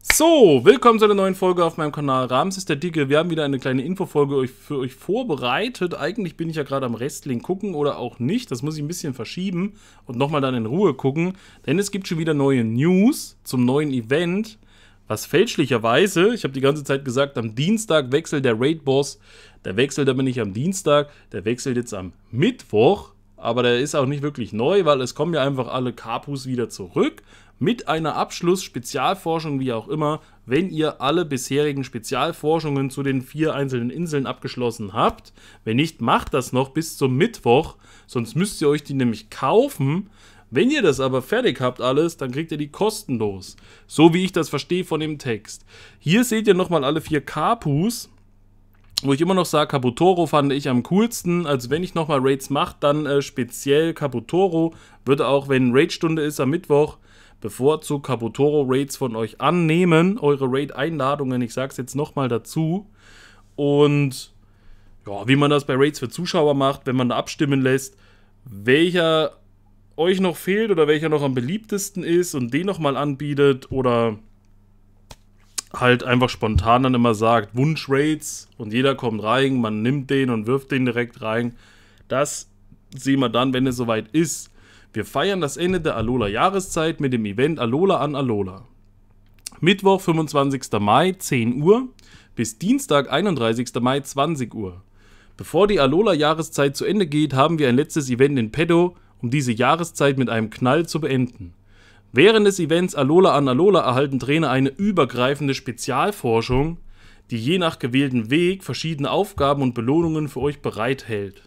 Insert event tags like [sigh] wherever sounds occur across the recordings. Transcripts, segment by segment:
So, willkommen zu einer neuen Folge auf meinem Kanal. Rams ist der Dicke. Wir haben wieder eine kleine Infofolge für euch vorbereitet. Eigentlich bin ich ja gerade am Wrestling gucken oder auch nicht. Das muss ich ein bisschen verschieben und nochmal dann in Ruhe gucken. Denn es gibt schon wieder neue News zum neuen Event. Was fälschlicherweise, ich habe die ganze Zeit gesagt, am Dienstag wechselt der Raid Boss. Der wechselt aber nicht am Dienstag, der wechselt jetzt am Mittwoch aber der ist auch nicht wirklich neu, weil es kommen ja einfach alle Kapus wieder zurück mit einer Abschluss-Spezialforschung, wie auch immer, wenn ihr alle bisherigen Spezialforschungen zu den vier einzelnen Inseln abgeschlossen habt. Wenn nicht, macht das noch bis zum Mittwoch, sonst müsst ihr euch die nämlich kaufen. Wenn ihr das aber fertig habt alles, dann kriegt ihr die kostenlos. So wie ich das verstehe von dem Text. Hier seht ihr nochmal alle vier Kapus wo ich immer noch sage, Caputoro fand ich am coolsten. Also wenn ich nochmal Raids mache, dann äh, speziell Caputoro. Würde auch, wenn Raid-Stunde ist am Mittwoch, bevorzugt Caputoro-Raids von euch annehmen. Eure Raid-Einladungen, ich sage es jetzt nochmal dazu. Und ja, wie man das bei Raids für Zuschauer macht, wenn man da abstimmen lässt, welcher euch noch fehlt oder welcher noch am beliebtesten ist und den nochmal anbietet oder halt einfach spontan dann immer sagt, Wunschrates und jeder kommt rein, man nimmt den und wirft den direkt rein. Das sehen wir dann, wenn es soweit ist. Wir feiern das Ende der Alola-Jahreszeit mit dem Event Alola an Alola. Mittwoch, 25. Mai, 10 Uhr bis Dienstag, 31. Mai, 20 Uhr. Bevor die Alola-Jahreszeit zu Ende geht, haben wir ein letztes Event in Pedo, um diese Jahreszeit mit einem Knall zu beenden. Während des Events Alola an Alola erhalten Trainer eine übergreifende Spezialforschung, die je nach gewählten Weg verschiedene Aufgaben und Belohnungen für euch bereithält.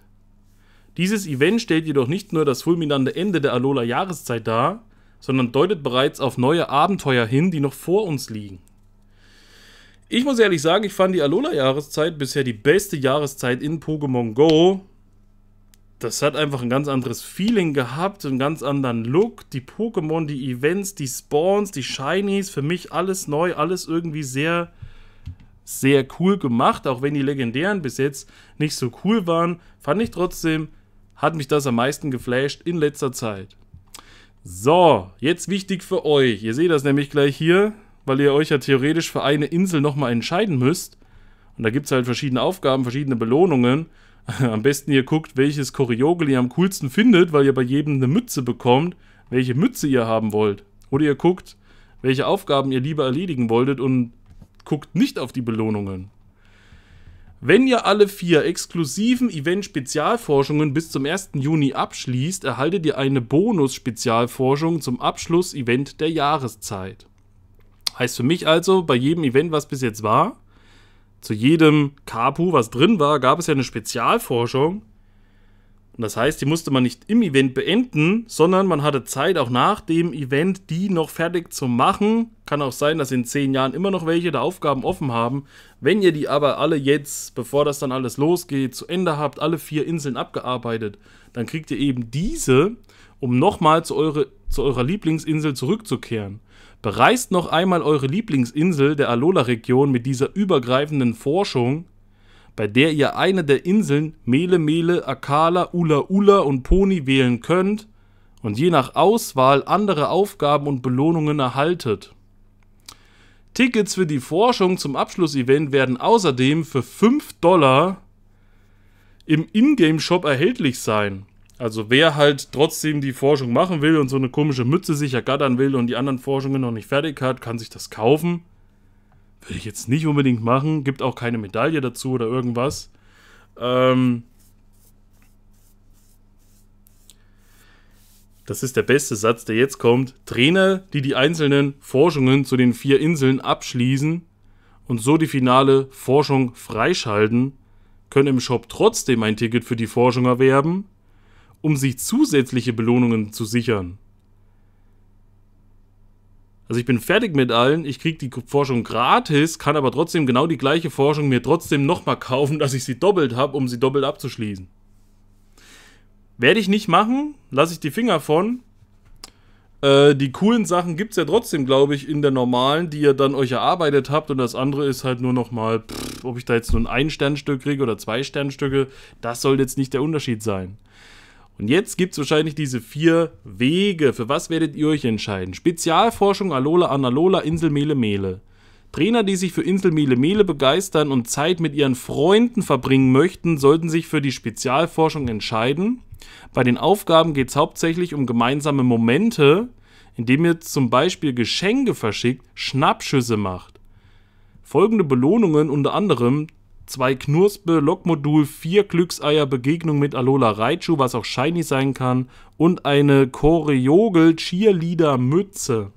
Dieses Event stellt jedoch nicht nur das fulminante Ende der Alola Jahreszeit dar, sondern deutet bereits auf neue Abenteuer hin, die noch vor uns liegen. Ich muss ehrlich sagen, ich fand die Alola Jahreszeit bisher die beste Jahreszeit in Pokémon Go, das hat einfach ein ganz anderes Feeling gehabt, einen ganz anderen Look. Die Pokémon, die Events, die Spawns, die Shinies, für mich alles neu, alles irgendwie sehr, sehr cool gemacht. Auch wenn die legendären bis jetzt nicht so cool waren, fand ich trotzdem, hat mich das am meisten geflasht in letzter Zeit. So, jetzt wichtig für euch. Ihr seht das nämlich gleich hier, weil ihr euch ja theoretisch für eine Insel nochmal entscheiden müsst. Und da gibt es halt verschiedene Aufgaben, verschiedene Belohnungen. [laughs] Am besten ihr guckt, welches Koriogel ihr am coolsten findet, weil ihr bei jedem eine Mütze bekommt, welche Mütze ihr haben wollt. Oder ihr guckt, welche Aufgaben ihr lieber erledigen wolltet und guckt nicht auf die Belohnungen. Wenn ihr alle vier exklusiven Event-Spezialforschungen bis zum 1. Juni abschließt, erhaltet ihr eine Bonus-Spezialforschung zum Abschluss-Event der Jahreszeit. Heißt für mich also, bei jedem Event, was bis jetzt war, zu jedem Kapu, was drin war, gab es ja eine Spezialforschung. Und das heißt, die musste man nicht im Event beenden, sondern man hatte Zeit, auch nach dem Event die noch fertig zu machen. Kann auch sein, dass in zehn Jahren immer noch welche da Aufgaben offen haben. Wenn ihr die aber alle jetzt, bevor das dann alles losgeht, zu Ende habt, alle vier Inseln abgearbeitet, dann kriegt ihr eben diese, um nochmal zu eure zu eurer Lieblingsinsel zurückzukehren. Bereist noch einmal eure Lieblingsinsel der Alola-Region mit dieser übergreifenden Forschung, bei der ihr eine der Inseln Mele Mele, Akala, Ula Ula und Pony wählen könnt und je nach Auswahl andere Aufgaben und Belohnungen erhaltet. Tickets für die Forschung zum Abschlussevent werden außerdem für 5 Dollar im Ingame-Shop erhältlich sein. Also wer halt trotzdem die Forschung machen will und so eine komische Mütze sich ergattern will und die anderen Forschungen noch nicht fertig hat, kann sich das kaufen. Würde ich jetzt nicht unbedingt machen. Gibt auch keine Medaille dazu oder irgendwas. Ähm das ist der beste Satz, der jetzt kommt. Trainer, die die einzelnen Forschungen zu den vier Inseln abschließen und so die finale Forschung freischalten, können im Shop trotzdem ein Ticket für die Forschung erwerben um sich zusätzliche Belohnungen zu sichern. Also ich bin fertig mit allen, ich kriege die Forschung gratis, kann aber trotzdem genau die gleiche Forschung mir trotzdem nochmal kaufen, dass ich sie doppelt habe, um sie doppelt abzuschließen. Werde ich nicht machen, lasse ich die Finger von. Äh, die coolen Sachen gibt es ja trotzdem, glaube ich, in der normalen, die ihr dann euch erarbeitet habt. Und das andere ist halt nur nochmal, ob ich da jetzt nur ein Ein-Sternstück kriege oder zwei Sternstücke, das soll jetzt nicht der Unterschied sein. Und jetzt gibt es wahrscheinlich diese vier Wege. Für was werdet ihr euch entscheiden? Spezialforschung, Alola, Analola, Insel, Mele, Mele. Trainer, die sich für Insel Mele Mele begeistern und Zeit mit ihren Freunden verbringen möchten, sollten sich für die Spezialforschung entscheiden. Bei den Aufgaben geht es hauptsächlich um gemeinsame Momente, indem ihr zum Beispiel Geschenke verschickt, Schnappschüsse macht. Folgende Belohnungen unter anderem zwei Knuspe, Lokmodul, vier Glückseier, Begegnung mit Alola Raichu, was auch shiny sein kann, und eine Choreogel Cheerleader Mütze.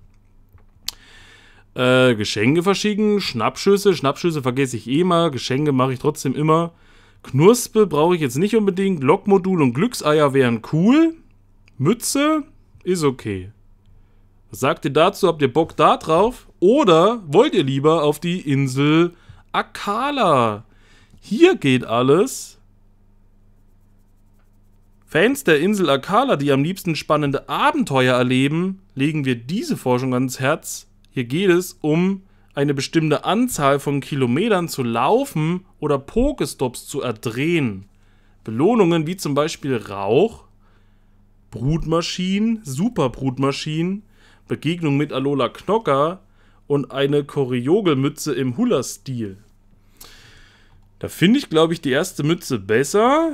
Äh, Geschenke verschicken, Schnappschüsse, Schnappschüsse vergesse ich eh mal, Geschenke mache ich trotzdem immer. Knuspe brauche ich jetzt nicht unbedingt, Lokmodul und Glückseier wären cool. Mütze ist okay. Was sagt ihr dazu? Habt ihr Bock da drauf? Oder wollt ihr lieber auf die Insel Akala? Hier geht alles. Fans der Insel Akala, die am liebsten spannende Abenteuer erleben, legen wir diese Forschung ans Herz. Hier geht es um eine bestimmte Anzahl von Kilometern zu laufen oder Pokestops zu erdrehen. Belohnungen wie zum Beispiel Rauch, Brutmaschinen, Superbrutmaschinen, Begegnung mit Alola Knocker und eine Koryogelmütze im huller stil da finde ich, glaube ich, die erste Mütze besser.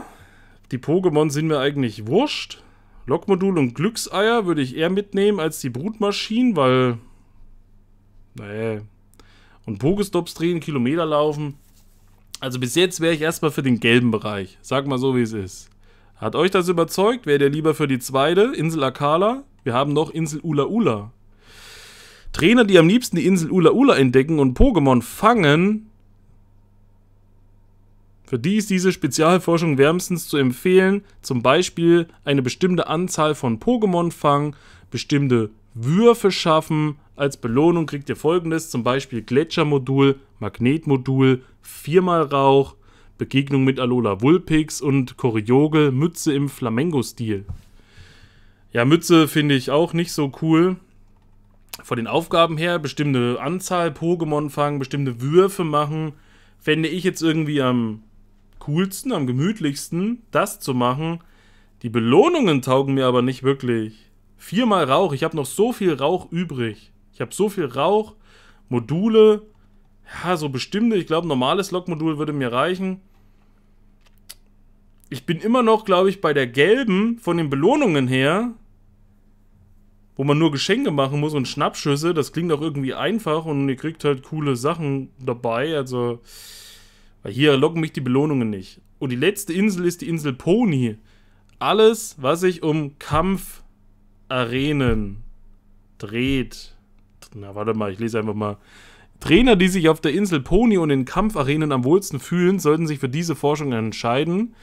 Die Pokémon sind mir eigentlich wurscht. Lokmodul und Glückseier würde ich eher mitnehmen als die Brutmaschinen, weil... Nee. Und Pokestops drehen, Kilometer laufen. Also bis jetzt wäre ich erstmal für den gelben Bereich. Sag mal so, wie es ist. Hat euch das überzeugt? Wäre ihr lieber für die zweite, Insel Akala? Wir haben noch Insel Ula Ula. Trainer, die am liebsten die Insel Ula Ula entdecken und Pokémon fangen, für die ist diese Spezialforschung wärmstens zu empfehlen, zum Beispiel eine bestimmte Anzahl von Pokémon fangen, bestimmte Würfe schaffen. Als Belohnung kriegt ihr folgendes, zum Beispiel Gletschermodul, Magnetmodul, viermal Rauch, Begegnung mit Alola Vulpix und Coriogel, Mütze im Flamengo-Stil. Ja, Mütze finde ich auch nicht so cool. Von den Aufgaben her, bestimmte Anzahl Pokémon fangen, bestimmte Würfe machen, fände ich jetzt irgendwie am coolsten, am gemütlichsten, das zu machen. Die Belohnungen taugen mir aber nicht wirklich. Viermal Rauch, ich habe noch so viel Rauch übrig. Ich habe so viel Rauch, Module, ja, so bestimmte, ich glaube, normales Lokmodul würde mir reichen. Ich bin immer noch, glaube ich, bei der gelben von den Belohnungen her, wo man nur Geschenke machen muss und Schnappschüsse. Das klingt auch irgendwie einfach und ihr kriegt halt coole Sachen dabei. Also, weil hier locken mich die Belohnungen nicht. Und die letzte Insel ist die Insel Pony. Alles, was sich um Kampfarenen dreht. Na, warte mal, ich lese einfach mal. Trainer, die sich auf der Insel Pony und in Kampfarenen am wohlsten fühlen, sollten sich für diese Forschung entscheiden.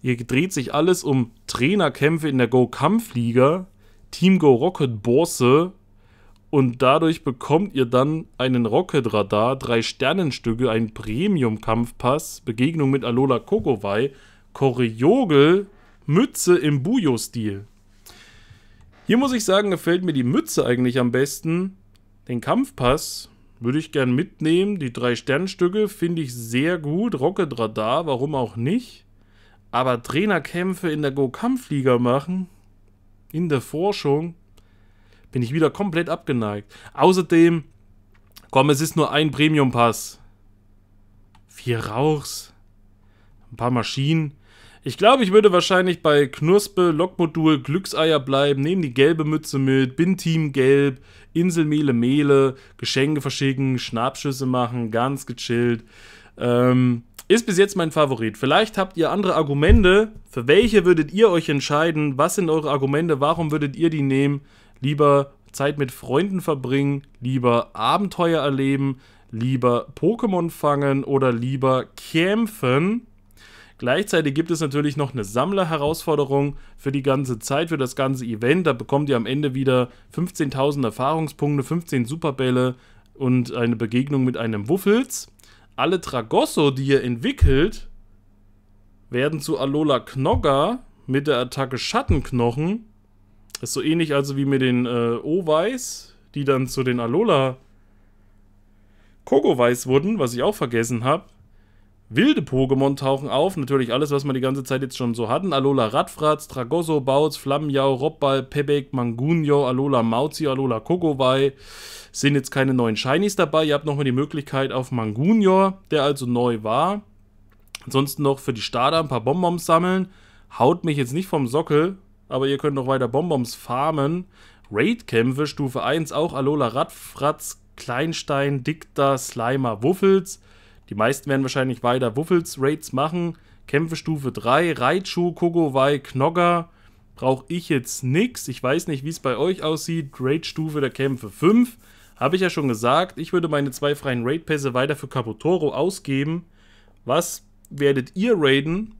Hier dreht sich alles um Trainerkämpfe in der Go-Kampfliga, Team Go Rocket Bosse und dadurch bekommt ihr dann einen Rocket Radar, drei Sternenstücke, einen Premium Kampfpass, Begegnung mit Alola Kokowai, Koryogel, Mütze im Bujo-Stil. Hier muss ich sagen, gefällt mir die Mütze eigentlich am besten. Den Kampfpass würde ich gern mitnehmen. Die drei Sternenstücke finde ich sehr gut. Rocket Radar, warum auch nicht? Aber Trainerkämpfe in der Go-Kampfliga machen, in der Forschung, bin ich wieder komplett abgeneigt. Außerdem, komm, es ist nur ein Premium-Pass. Vier Rauchs, ein paar Maschinen. Ich glaube, ich würde wahrscheinlich bei Knuspe, Lokmodul, Glückseier bleiben, nehmen die gelbe Mütze mit, bin Team Gelb, Inselmehle, Mehle, Geschenke verschicken, Schnappschüsse machen, ganz gechillt. Ähm, ist bis jetzt mein Favorit. Vielleicht habt ihr andere Argumente. Für welche würdet ihr euch entscheiden? Was sind eure Argumente? Warum würdet ihr die nehmen? lieber Zeit mit Freunden verbringen, lieber Abenteuer erleben, lieber Pokémon fangen oder lieber kämpfen. Gleichzeitig gibt es natürlich noch eine Sammlerherausforderung für die ganze Zeit, für das ganze Event. Da bekommt ihr am Ende wieder 15.000 Erfahrungspunkte, 15 Superbälle und eine Begegnung mit einem Wuffels. Alle Tragosso, die ihr entwickelt, werden zu Alola Knogger mit der Attacke Schattenknochen ist so ähnlich also wie mit den äh, O-Weiß, die dann zu den Alola Kogo-Weiß wurden, was ich auch vergessen habe. Wilde Pokémon tauchen auf, natürlich alles, was wir die ganze Zeit jetzt schon so hatten. Alola Radfratz, Tragoso, Bautz, Flammenjau, Robball, Pebek, Mangunio, Alola Mauzi, Alola Kogowai. Sind jetzt keine neuen Shinies dabei. Ihr habt nochmal die Möglichkeit auf Mangunior, der also neu war. Ansonsten noch für die Starter ein paar Bonbons sammeln. Haut mich jetzt nicht vom Sockel, aber ihr könnt noch weiter Bonbons farmen. Raid-Kämpfe, Stufe 1 auch Alola Radfratz, Kleinstein, Dicta, Slimer, Wuffels. Die meisten werden wahrscheinlich weiter Wuffels-Raids machen. Kämpfe Stufe 3, Raichu, Kogowai, Knogger. Brauche ich jetzt nichts. Ich weiß nicht, wie es bei euch aussieht. Raid-Stufe der Kämpfe 5. Habe ich ja schon gesagt, ich würde meine zwei freien Raid-Pässe weiter für Capotoro ausgeben. Was werdet ihr raiden?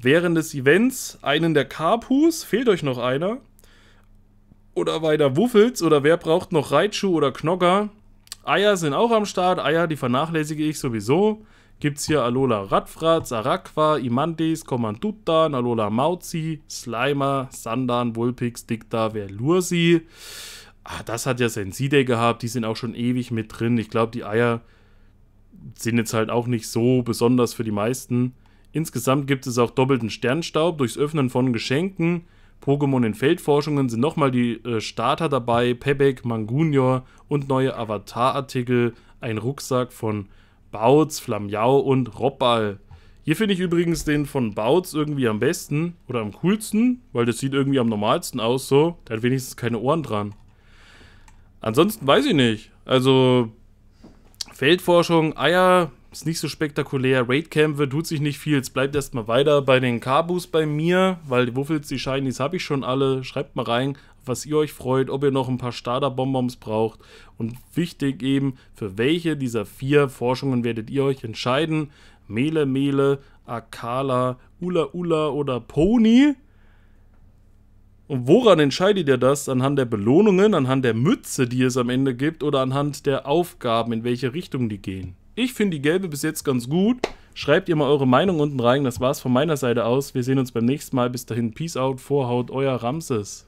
während des Events einen der Carpus, fehlt euch noch einer? Oder weiter Wuffels oder wer braucht noch Reitschuh oder Knocker? Eier sind auch am Start, Eier, die vernachlässige ich sowieso. Gibt's hier Alola Radfratz, Araqua, Imantis, Kommandutan, Alola Mauzi, Slimer, Sandan, Vulpix, Dicta, Verlursi. Ah, das hat ja Senside gehabt, die sind auch schon ewig mit drin. Ich glaube, die Eier sind jetzt halt auch nicht so besonders für die meisten. Insgesamt gibt es auch doppelten Sternstaub durchs Öffnen von Geschenken. Pokémon in Feldforschungen sind nochmal die äh, Starter dabei, Pebek, Mangunior und neue Avatar-Artikel, ein Rucksack von Bautz, Flamjau und Robbal. Hier finde ich übrigens den von Bautz irgendwie am besten oder am coolsten, weil das sieht irgendwie am normalsten aus so. Der hat wenigstens keine Ohren dran. Ansonsten weiß ich nicht. Also Feldforschung, Eier, ist nicht so spektakulär. Raidkämpfe tut sich nicht viel. Es bleibt erstmal weiter bei den Kabus bei mir, weil die Wuffels, die Shinies habe ich schon alle. Schreibt mal rein, was ihr euch freut, ob ihr noch ein paar Starter-Bonbons braucht. Und wichtig eben, für welche dieser vier Forschungen werdet ihr euch entscheiden. Mele Mele, Akala, Ula Ula oder Pony. Und woran entscheidet ihr das? Anhand der Belohnungen, anhand der Mütze, die es am Ende gibt oder anhand der Aufgaben, in welche Richtung die gehen? Ich finde die gelbe bis jetzt ganz gut. Schreibt ihr mal eure Meinung unten rein. Das war's von meiner Seite aus. Wir sehen uns beim nächsten Mal. Bis dahin, Peace out, Vorhaut, euer Ramses.